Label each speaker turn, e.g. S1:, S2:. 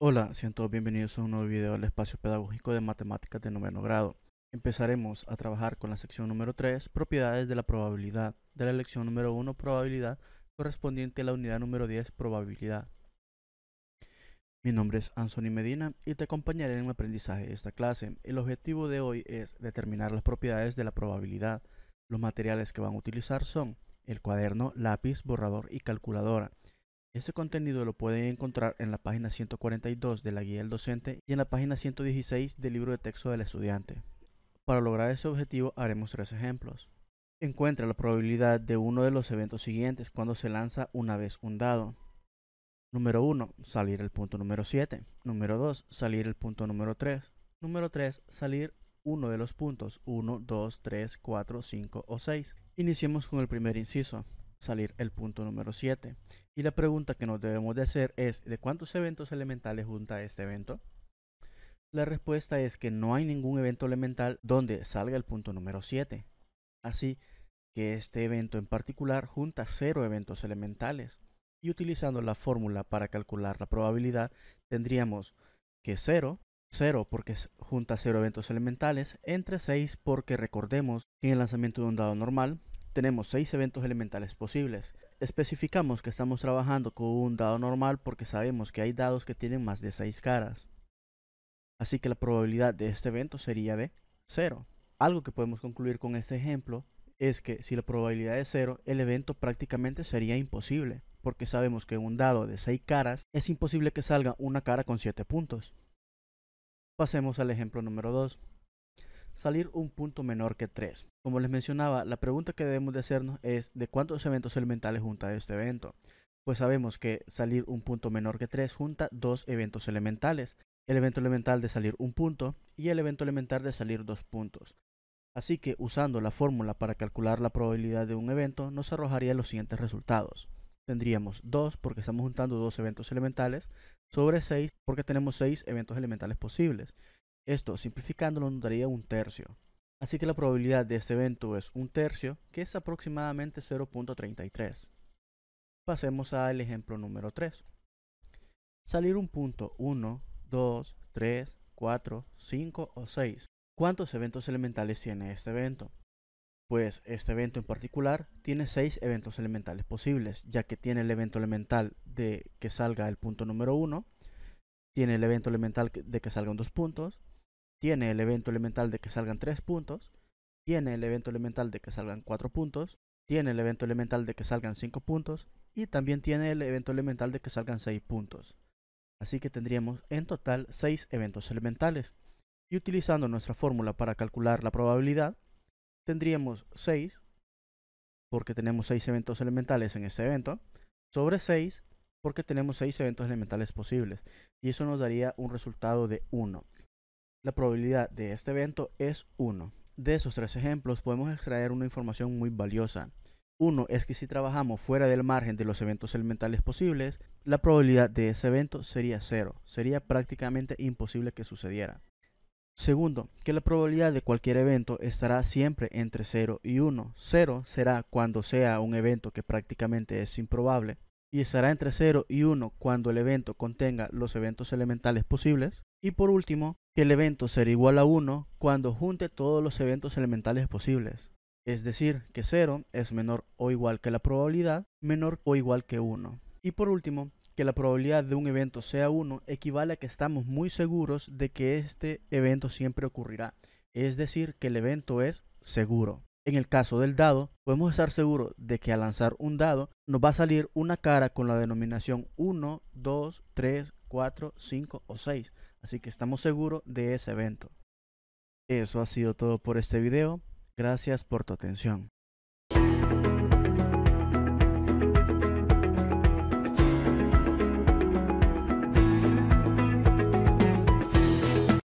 S1: Hola, sean todos bienvenidos a un nuevo video del espacio pedagógico de matemáticas de noveno grado. Empezaremos a trabajar con la sección número 3, propiedades de la probabilidad, de la lección número 1, probabilidad, correspondiente a la unidad número 10, probabilidad. Mi nombre es Anthony Medina y te acompañaré en el aprendizaje de esta clase. El objetivo de hoy es determinar las propiedades de la probabilidad. Los materiales que van a utilizar son el cuaderno, lápiz, borrador y calculadora. Ese contenido lo pueden encontrar en la página 142 de la guía del docente y en la página 116 del libro de texto del estudiante. Para lograr ese objetivo haremos tres ejemplos. Encuentra la probabilidad de uno de los eventos siguientes cuando se lanza una vez un dado. Número 1, salir el punto número 7. Número 2, salir el punto número 3. Número 3, salir uno de los puntos 1, 2, 3, 4, 5 o 6. Iniciemos con el primer inciso salir el punto número 7. Y la pregunta que nos debemos de hacer es, ¿de cuántos eventos elementales junta este evento? La respuesta es que no hay ningún evento elemental donde salga el punto número 7. Así que este evento en particular junta 0 eventos elementales. Y utilizando la fórmula para calcular la probabilidad, tendríamos que 0 0 porque junta 0 eventos elementales, entre 6 porque recordemos que en el lanzamiento de un dado normal tenemos seis eventos elementales posibles. Especificamos que estamos trabajando con un dado normal porque sabemos que hay dados que tienen más de seis caras. Así que la probabilidad de este evento sería de 0. Algo que podemos concluir con este ejemplo es que si la probabilidad es 0, el evento prácticamente sería imposible, porque sabemos que un dado de 6 caras es imposible que salga una cara con 7 puntos. Pasemos al ejemplo número 2 salir un punto menor que 3. Como les mencionaba, la pregunta que debemos de hacernos es de cuántos eventos elementales junta este evento. Pues sabemos que salir un punto menor que 3 junta dos eventos elementales. El evento elemental de salir un punto y el evento elemental de salir dos puntos. Así que usando la fórmula para calcular la probabilidad de un evento nos arrojaría los siguientes resultados. Tendríamos 2 porque estamos juntando dos eventos elementales sobre 6 porque tenemos 6 eventos elementales posibles esto, simplificándolo, nos daría un tercio. Así que la probabilidad de este evento es un tercio, que es aproximadamente 0.33. Pasemos al ejemplo número 3. Salir un punto 1, 2, 3, 4, 5 o 6. ¿Cuántos eventos elementales tiene este evento? Pues este evento en particular tiene 6 eventos elementales posibles, ya que tiene el evento elemental de que salga el punto número 1, tiene el evento elemental de que salgan dos puntos, tiene el evento elemental de que salgan 3 puntos, tiene el evento elemental de que salgan 4 puntos, tiene el evento elemental de que salgan 5 puntos y también tiene el evento elemental de que salgan 6 puntos. Así que tendríamos en total 6 eventos elementales. Y utilizando nuestra fórmula para calcular la probabilidad, tendríamos 6, porque tenemos 6 eventos elementales en ese evento, sobre 6, porque tenemos 6 eventos elementales posibles. Y eso nos daría un resultado de 1. La probabilidad de este evento es 1. De esos tres ejemplos podemos extraer una información muy valiosa. Uno es que si trabajamos fuera del margen de los eventos elementales posibles, la probabilidad de ese evento sería cero, sería prácticamente imposible que sucediera. Segundo, que la probabilidad de cualquier evento estará siempre entre 0 y 1. 0 será cuando sea un evento que prácticamente es improbable y estará entre 0 y 1 cuando el evento contenga los eventos elementales posibles. Y por último, que el evento será igual a 1 cuando junte todos los eventos elementales posibles. Es decir, que 0 es menor o igual que la probabilidad, menor o igual que 1. Y por último, que la probabilidad de un evento sea 1 equivale a que estamos muy seguros de que este evento siempre ocurrirá. Es decir, que el evento es seguro. En el caso del dado, podemos estar seguros de que al lanzar un dado nos va a salir una cara con la denominación 1, 2, 3, 4, 5 o 6. Así que estamos seguros de ese evento. Eso ha sido todo por este video. Gracias por tu atención.